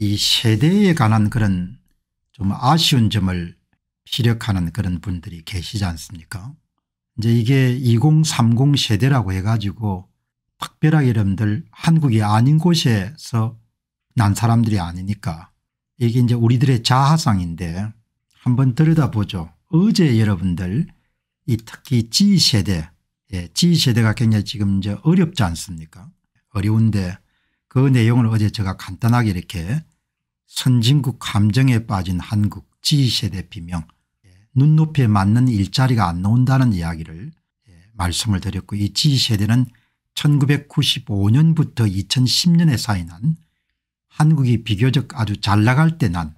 이 세대에 관한 그런 좀 아쉬운 점을 피력하는 그런 분들이 계시지 않습니까 이제 이게 2030 세대라고 해가지고 특별하게 여러분들 한국이 아닌 곳에서 난 사람들이 아니니까 이게 이제 우리들의 자아상인데 한번 들여다보죠. 어제 여러분들 이 특히 G세대 예, G세대가 굉장히 지금 이제 어렵지 않습니까 어려운데 그 내용을 어제 제가 간단하게 이렇게 선진국 감정에 빠진 한국 지세대 비명 예, 눈높이에 맞는 일자리가 안 나온다는 이야기를 예, 말씀을 드렸고 이 지세대는 1995년부터 2010년에 사인한 한국이 비교적 아주 잘 나갈 때 난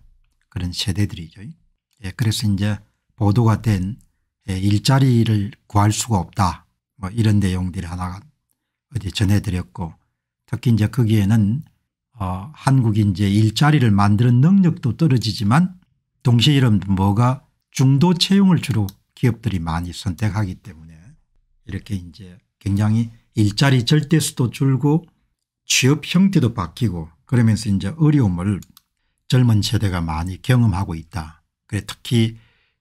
그런 세대들이죠. 예, 그래서 이제 보도가 된 일자리를 구할 수가 없다 뭐 이런 내용들이 하나가 어디 전해드렸고 특히 이제 거기에는 어 한국이 이제 일자리를 만드는 능력도 떨어지지만 동시에 이런 뭐가 중도 채용을 주로 기업들이 많이 선택하기 때문에 이렇게 이제 굉장히 일자리 절대 수도 줄고 취업 형태도 바뀌고 그러면서 이제 어려움을 젊은 세대가 많이 경험하고 있다. 그래 특히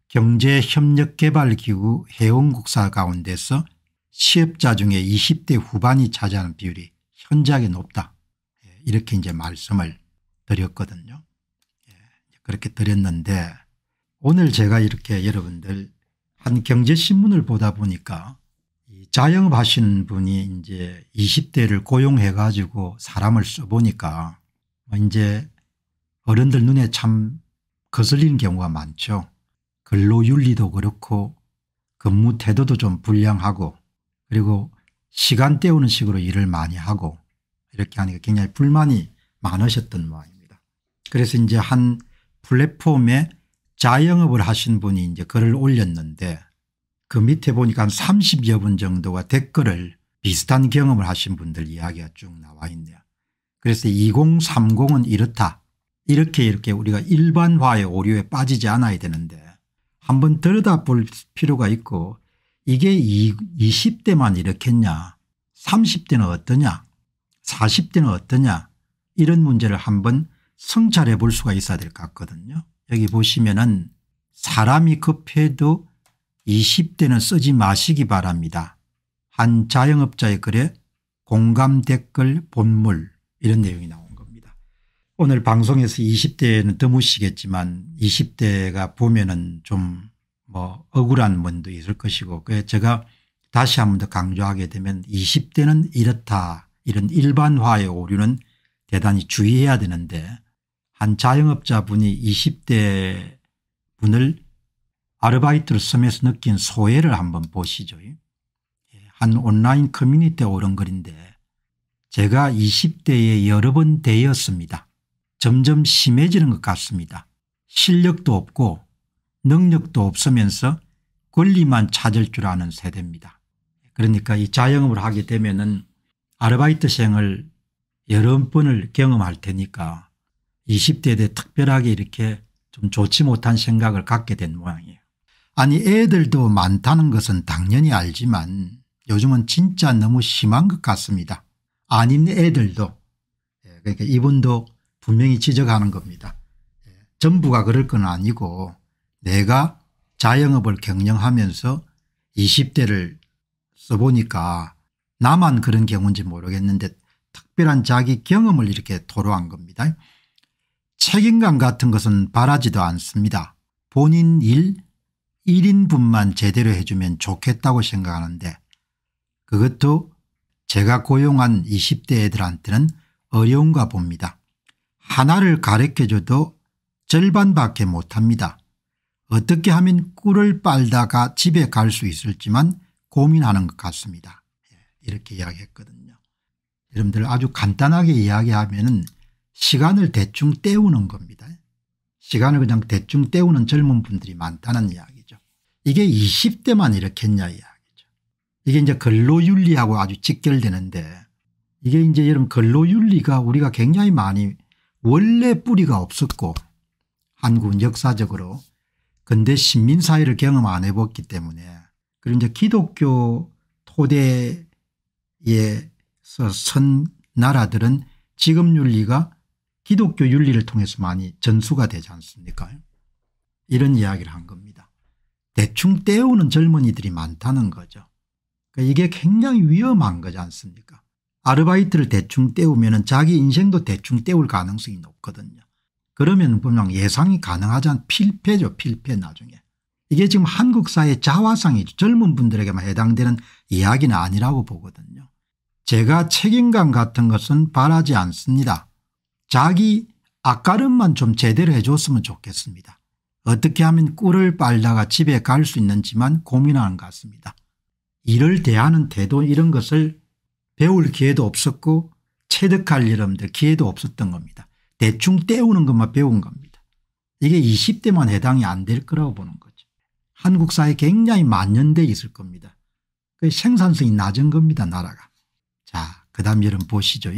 경제협력개발기구 회원국사 가운데서 취업자 중에 20대 후반이 차지하는 비율이 현저하게 높다. 이렇게 이제 말씀을 드렸거든요. 예, 그렇게 드렸는데 오늘 제가 이렇게 여러분들 한 경제신문을 보다 보니까 자영업 하시는 분이 이제 20대를 고용해 가지고 사람을 써보니까 뭐 이제 어른들 눈에 참 거슬리는 경우가 많죠. 근로윤리도 그렇고 근무 태도도 좀 불량하고 그리고 시간 때우는 식으로 일을 많이 하고 이렇게 하니까 굉장히 불만이 많으셨던 모양입니다. 그래서 이제 한 플랫폼에 자영업을 하신 분이 이제 글을 올렸는데 그 밑에 보니까 한 30여 분 정도가 댓글을 비슷한 경험을 하신 분들 이야기가 쭉 나와 있네요. 그래서 2030은 이렇다. 이렇게 이렇게 우리가 일반화의 오류에 빠지지 않아야 되는데 한번 들여다볼 필요가 있고 이게 20대만 이렇겠냐 30대는 어떠냐 40대는 어떠냐 이런 문제를 한번 성찰해 볼 수가 있어야 될 것 같거든요. 여기 보시면은 사람이 급해도 20대는 쓰지 마시기 바랍니다. 한 자영업자의 글에 공감 댓글 본물 이런 내용이 나온 겁니다. 오늘 방송에서 20대는 드무시겠지만 20대가 보면은 좀 뭐 억울한 면도 있을 것이고 제가 다시 한번 더 강조하게 되면 20대는 이렇다 이런 일반화의 오류는 대단히 주의해야 되는데 한 자영업자분이 20대 분을 아르바이트를 쓰면서 느낀 소외를 한번 보시죠. 예, 한 온라인 커뮤니티 에오른거인데 제가 20대에 여러 번 되었습니다. 점점 심해지는 것 같습니다. 실력도 없고 능력도 없으면서 권리만 찾을 줄 아는 세대입니다. 그러니까 이 자영업을 하게 되면 은 아르바이트 생을 여러 번을 경험할 테니까 20대 때 특별하게 이렇게 좀 좋지 못한 생각을 갖게 된 모양이에요. 아니 애들도 많다는 것은 당연히 알지만 요즘은 진짜 너무 심한 것 같습니다. 아닌 애들도 예, 그러니까 이분도 분명히 지적하는 겁니다. 전부가 예, 그럴 건 아니고 내가 자영업을 경영하면서 20대를 써보니까 나만 그런 경우인지 모르겠는데 특별한 자기 경험을 이렇게 토로한 겁니다. 책임감 같은 것은 바라지도 않습니다. 본인 일 1인분만 제대로 해주면 좋겠다고 생각하는데 그것도 제가 고용한 20대 애들한테는 어려운가 봅니다. 하나를 가르켜줘도 절반밖에 못합니다. 어떻게 하면 꿀을 빨다가 집에 갈 수 있을지만 고민하는 것 같습니다. 이렇게 이야기했거든요. 여러분들 아주 간단하게 이야기하면 시간을 대충 때우는 겁니다. 시간을 그냥 대충 때우는 젊은 분들이 많다는 이야기죠. 이게 20대만 이렇게 했냐 이야기죠. 이게 이제 근로윤리하고 아주 직결되는데 이게 이제 여러분 근로윤리가 우리가 굉장히 많이 원래 뿌리가 없었고 한국은 역사적으로 근대 신민사회를 경험 안 해봤기 때문에 그리고 이제 기독교 토대 예서선 나라들은 지금 윤리가 기독교 윤리를 통해서 많이 전수가 되지 않습니까 이런 이야기를 한 겁니다. 대충 때우는 젊은이들이 많다는 거죠. 그러니까 이게 굉장히 위험한 거지 않습니까 아르바이트를 대충 때우면 자기 인생도 대충 때울 가능성이 높거든요. 그러면 분명 예상이 가능하지 않 필패죠 필패 나중에. 이게 지금 한국 사회 자화상이죠. 젊은 분들에게만 해당되는 이야기는 아니라고 보거든요. 제가 책임감 같은 것은 바라지 않습니다. 자기 앞가름만좀 제대로 해줬으면 좋겠습니다. 어떻게 하면 꿀을 빨다가 집에 갈 수 있는지만 고민하는 것 같습니다. 일을 대하는 태도 이런 것을 배울 기회도 없었고 체득할 여러분들 기회도 없었던 겁니다. 대충 때우는 것만 배운 겁니다. 이게 20대만 해당이 안 될 거라고 보는 거죠. 한국 사회 굉장히 만년돼 있을 겁니다. 그 생산성이 낮은 겁니다 나라가. 그 다음 여러분 보시죠.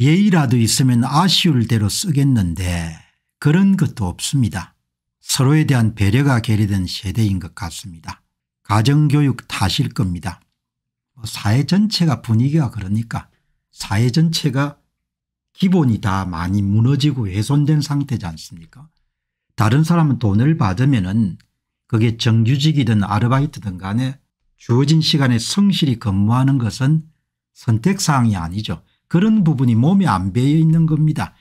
예의라도 있으면 아쉬울 대로 쓰겠는데 그런 것도 없습니다. 서로에 대한 배려가 결리된 세대인 것 같습니다. 가정교육 탓일 겁니다. 뭐 사회 전체가 분위기가 그러니까 사회 전체가 기본이 다 많이 무너지고 훼손된 상태지 않습니까 다른 사람은 돈을 받으면 은 그게 정규직이든 아르바이트든 간에 주어진 시간에 성실히 근무하는 것은 선택사항이 아니죠. 그런 부분이 몸에 안 배어 있는 겁니다.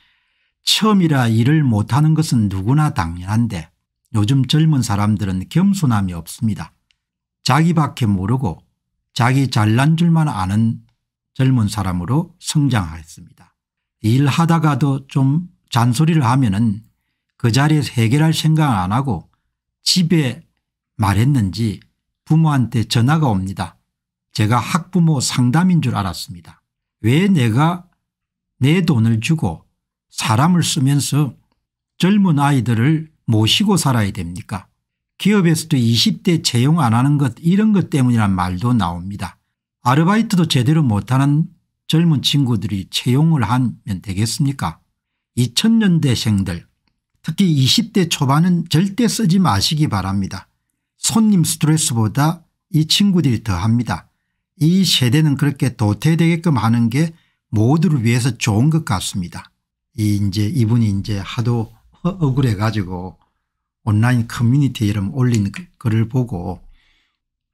처음이라 일을 못하는 것은 누구나 당연한데 요즘 젊은 사람들은 겸손함이 없습니다. 자기밖에 모르고 자기 잘난 줄만 아는 젊은 사람으로 성장하였습니다 일하다가도 좀 잔소리를 하면 은그 자리에서 해결할 생각 안 하고 집에 말했는지 부모한테 전화가 옵니다. 제가 학부모 상담인 줄 알았습니다. 왜 내가 내 돈을 주고 사람을 쓰면서 젊은 아이들을 모시고 살아야 됩니까 기업에서도 20대 채용 안 하는 것 이런 것 때문이란 말도 나옵니다. 아르바이트도 제대로 못하는 젊은 친구들이 채용을 하면 되겠습니까 2000년대생들 특히 20대 초반은 절대 쓰지 마시기 바랍니다. 손님 스트레스보다 이 친구들이 더합니다. 이 세대는 그렇게 도태되게끔 하는 게 모두를 위해서 좋은 것 같습니다. 이 이제 이분이 이제 하도 억울해 가지고 온라인 커뮤니티 이름 올린 글을 보고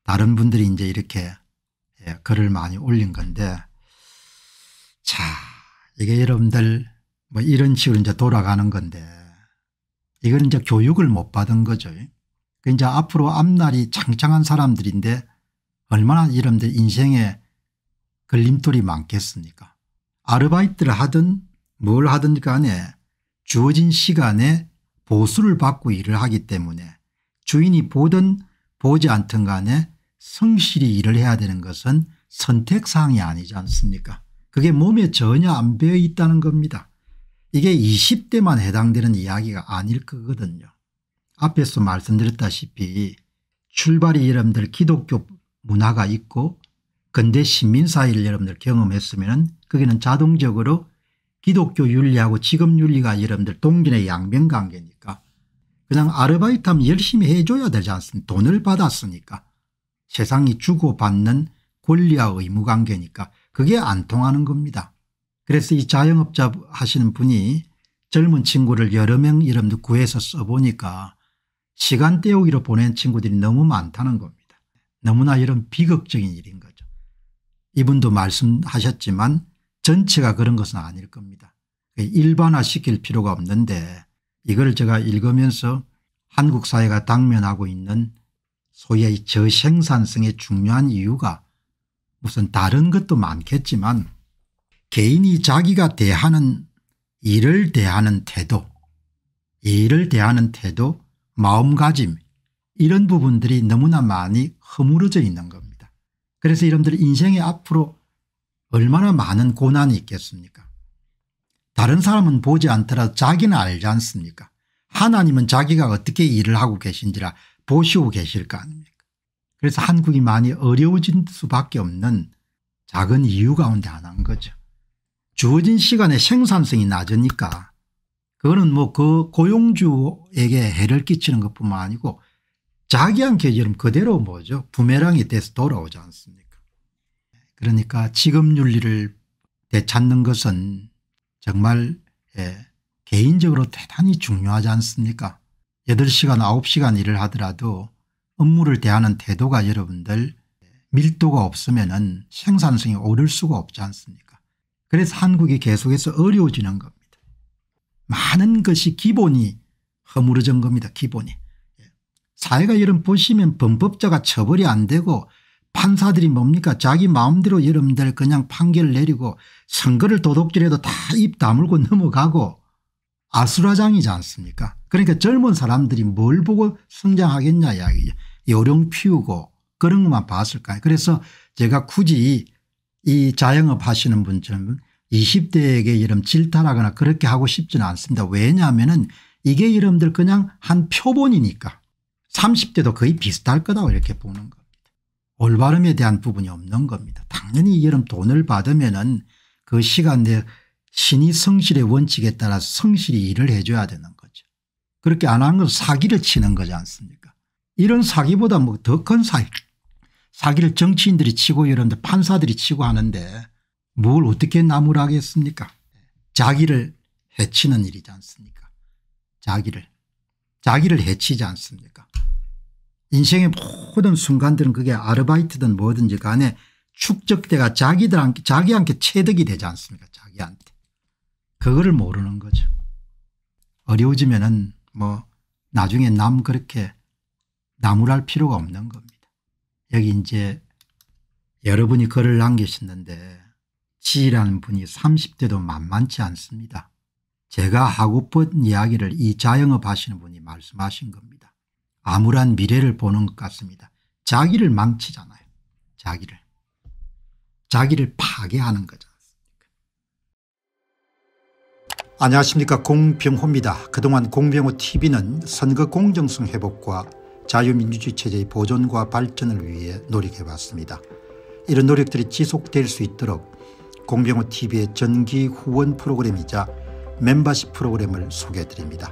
다른 분들이 이제 이렇게 예, 글을 많이 올린 건데 자 이게 여러분들 뭐 이런 식으로 이제 돌아가는 건데 이건 이제 교육을 못 받은 거죠. 그 이제 앞으로 앞날이 창창한 사람들인데 얼마나 이런데 인생에 걸림돌이 많겠습니까 아르바이트를 하든 뭘 하든 간에 주어진 시간에 보수를 받고 일을 하기 때문에 주인이 보든 보지 않든 간에 성실히 일을 해야 되는 것은 선택사항이 아니지 않습니까 그게 몸에 전혀 안 배어 있다는 겁니다. 이게 20대만 해당되는 이야기가 아닐 거거든요. 앞에서 말씀드렸다시피 출발이 여러분들 기독교 문화가 있고 근대 시민사회를 여러분들 경험했으면 거기는 자동적으로 기독교 윤리하고 직업 윤리가 여러분들 동진의 양면관계니까 그냥 아르바이트 하면 열심히 해줘야 되지 않습니까 돈을 받았으니까 세상이 주고받는 권리와 의무관계니까 그게 안 통하는 겁니다. 그래서 이 자영업자 하시는 분이 젊은 친구를 여러 명 여러분들 구해서 써보니까 시간 때우기로 보낸 친구들이 너무 많다는 겁니다. 너무나 이런 비극적인 일인 거죠. 이분도 말씀하셨지만 전체가 그런 것은 아닐 겁니다. 일반화시킬 필요가 없는데 이걸 제가 읽으면서 한국 사회가 당면하고 있는 소위의 저생산성의 중요한 이유가 무슨 다른 것도 많겠지만 개인이 자기가 대하는 일을 대하는 태도 일을 대하는 태도 마음가짐 이런 부분들이 너무나 많이 허물어져 있는 겁니다. 그래서 여러분들 인생에 앞으로 얼마나 많은 고난이 있겠습니까 다른 사람은 보지 않더라도 자기는 알지 않습니까 하나님은 자기가 어떻게 일을 하고 계신지라 보시고 계실 거 아닙니까 그래서 한국이 많이 어려워진 수밖에 없는 작은 이유 가운데 하나인 거죠. 주어진 시간에 생산성이 낮으니까 그거는 뭐 그 고용주에게 해를 끼치는 것뿐만 아니고 자기한 계절은 그대로 뭐죠 부메랑이 돼서 돌아오지 않습니까 그러니까 지금윤리를 되찾는 것은 정말 예, 개인적으로 대단히 중요하지 않습니까 8시간 9시간 일을 하더라도 업무를 대하는 태도가 여러분들 밀도가 없으면 은 생산성이 오를 수가 없지 않습니까 그래서 한국이 계속해서 어려워지는 겁니다. 많은 것이 기본이 허물어진 겁니다. 기본이. 사회가 이런 보시면 범법자가 처벌이 안 되고 판사들이 뭡니까 자기 마음대로 여러분들 그냥 판결 을 내리고 선거를 도둑질해도 다 입 다물고 넘어가고 아수라장이지 않습니까 그러니까 젊은 사람들이 뭘 보고 성장하겠냐 이야기죠. 요령 피우고 그런 것만 봤을 거예요. 그래서 제가 굳이 이 자영업 하시는 분처럼 20대에게 이름 질타하거나 그렇게 하고 싶지는 않습니다. 왜냐하면 은 이게 여러분들 그냥 한 표본이니까 30대도 거의 비슷할 거다 이렇게 보는 겁니다. 올바름에 대한 부분이 없는 겁니다. 당연히 이여 돈을 받으면 은그 시간 내 신이 성실의 원칙에 따라 성실히 일을 해줘야 되는 거죠. 그렇게 안 하는 건 사기를 치는 거지 않습니까 이런 사기보다 뭐 더 큰 사기 사기를 정치인들이 치고 여러분 판사들이 치고 하는데 뭘 어떻게 나무라겠습니까 자기를 해치는 일이지 않습니까 자기를 자기를 해치지 않습니까 인생의 모든 순간들은 그게 아르바이트든 뭐든지 간에 축적대가 자기들한테 자기한테 체득이 되지 않습니까 자기한테. 그거를 모르는 거죠. 어려워지면은 뭐 나중에 남 그렇게 나무랄 필요가 없는 겁니다. 여기 이제 여러분이 글을 남기셨는데 지라는 분이 30대도 만만치 않습니다. 제가 하고픈 이야기를 이 자영업 하시는 분이 말씀하신 겁니다. 암울한 미래를 보는 것 같습니다. 자기를 망치잖아요. 자기를. 자기를 파괴하는 거죠. 안녕하십니까 공병호입니다. 그동안 공병호 tv는 선거 공정성 회복과 자유민주주의 체제의 보존과 발전을 위해 노력해왔습니다. 이런 노력들이 지속될 수 있도록 공병호 tv의 전기 후원 프로그램이자 멤버십 프로그램을 소개해드립니다.